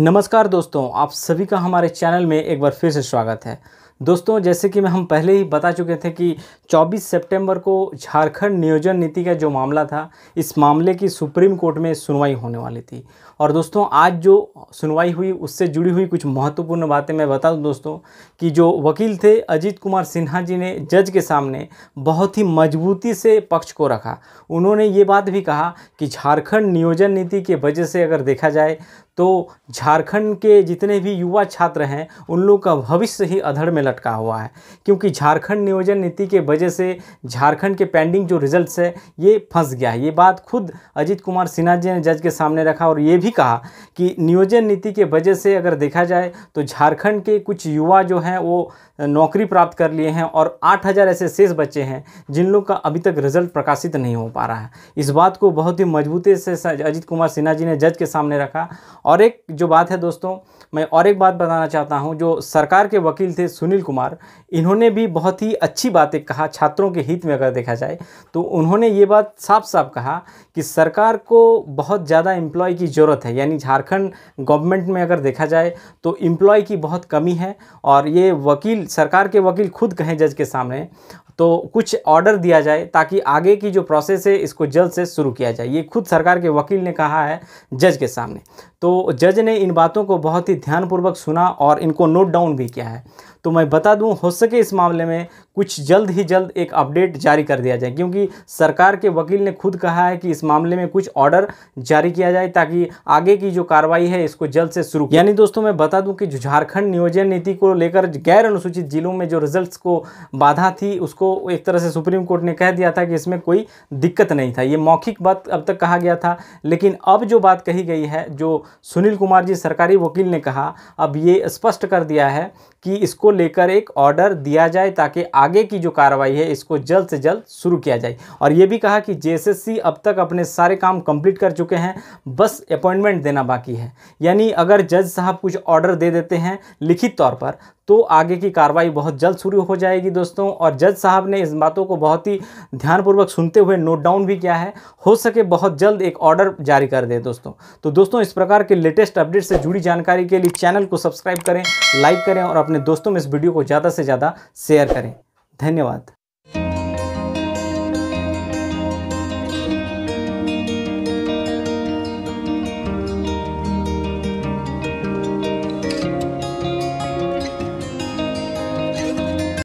नमस्कार दोस्तों आप सभी का हमारे चैनल में एक बार फिर से स्वागत है दोस्तों जैसे कि मैं हम पहले ही बता चुके थे कि 24 सितंबर को झारखंड नियोजन नीति का जो मामला था इस मामले की सुप्रीम कोर्ट में सुनवाई होने वाली थी और दोस्तों आज जो सुनवाई हुई उससे जुड़ी हुई कुछ महत्वपूर्ण बातें मैं बता दूं दोस्तों कि जो वकील थे अजीत कुमार सिन्हा जी ने जज के सामने बहुत ही मजबूती से पक्ष को रखा उन्होंने ये बात भी कहा कि झारखंड नियोजन नीति की वजह से अगर देखा जाए तो झारखंड के जितने भी युवा छात्र हैं उन लोग का भविष्य ही अधड़ में लटका हुआ है क्योंकि झारखंड नियोजन नीति के वजह से झारखंड के पेंडिंग जो रिजल्ट्स है ये फंस गया है ये बात खुद अजीत कुमार सिन्हा जी ने जज के सामने रखा और ये भी कहा कि नियोजन नीति के वजह से अगर देखा जाए तो झारखंड के कुछ युवा जो हैं वो नौकरी प्राप्त कर लिए हैं और आठ ऐसे शेष बच्चे हैं जिन लोग का अभी तक रिजल्ट प्रकाशित नहीं हो पा रहा है इस बात को बहुत ही मजबूती से अजीत कुमार सिन्हा जी ने जज के सामने रखा और एक जो बात है दोस्तों मैं और एक बात बताना चाहता हूँ जो सरकार के वकील थे सुनील कुमार इन्होंने भी बहुत ही अच्छी बातें कहा छात्रों के हित में अगर देखा जाए तो उन्होंने ये बात साफ साफ कहा कि सरकार को बहुत ज़्यादा एम्प्लॉय की ज़रूरत है यानी झारखंड गवर्नमेंट में अगर देखा जाए तो एम्प्लॉय की बहुत कमी है और ये वकील सरकार के वकील खुद कहें जज के सामने तो कुछ ऑर्डर दिया जाए ताकि आगे की जो प्रोसेस है इसको जल्द से शुरू किया जाए ये खुद सरकार के वकील ने कहा है जज के सामने तो जज ने इन बातों को बहुत ही ध्यानपूर्वक सुना और इनको नोट डाउन भी किया है तो मैं बता दूं हो सके इस मामले में कुछ जल्द ही जल्द एक अपडेट जारी कर दिया जाए क्योंकि सरकार के वकील ने खुद कहा है कि इस मामले में कुछ ऑर्डर जारी किया जाए ताकि आगे की जो कार्रवाई है इसको जल्द से शुरू यानी दोस्तों मैं बता दूं कि जो झारखंड नियोजन नीति को लेकर गैर अनुसूचित जिलों में जो रिजल्ट्स को बाधा थी उसको एक तरह से सुप्रीम कोर्ट ने कह दिया था कि इसमें कोई दिक्कत नहीं था ये मौखिक बात अब तक कहा गया था लेकिन अब जो बात कही गई है जो सुनील कुमार जी सरकारी वकील ने कहा अब ये स्पष्ट कर दिया है कि इसको लेकर एक ऑर्डर दिया जाए ताकि आगे आगे की जो कार्रवाई है इसको जल्द से जल्द शुरू किया जाए और ये भी कहा कि जेएसएससी अब तक अपने सारे काम कंप्लीट कर चुके हैं बस अपॉइंटमेंट देना बाकी है यानी अगर जज साहब कुछ ऑर्डर दे देते हैं लिखित तौर पर तो आगे की कार्रवाई बहुत जल्द शुरू हो जाएगी दोस्तों और जज साहब ने इस बातों को बहुत ही ध्यानपूर्वक सुनते हुए नोट डाउन भी किया है हो सके बहुत जल्द एक ऑर्डर जारी कर दें दोस्तों तो दोस्तों इस प्रकार के लेटेस्ट अपडेट से जुड़ी जानकारी के लिए चैनल को सब्सक्राइब करें लाइक करें और अपने दोस्तों में इस वीडियो को ज़्यादा से ज़्यादा शेयर करें धन्यवाद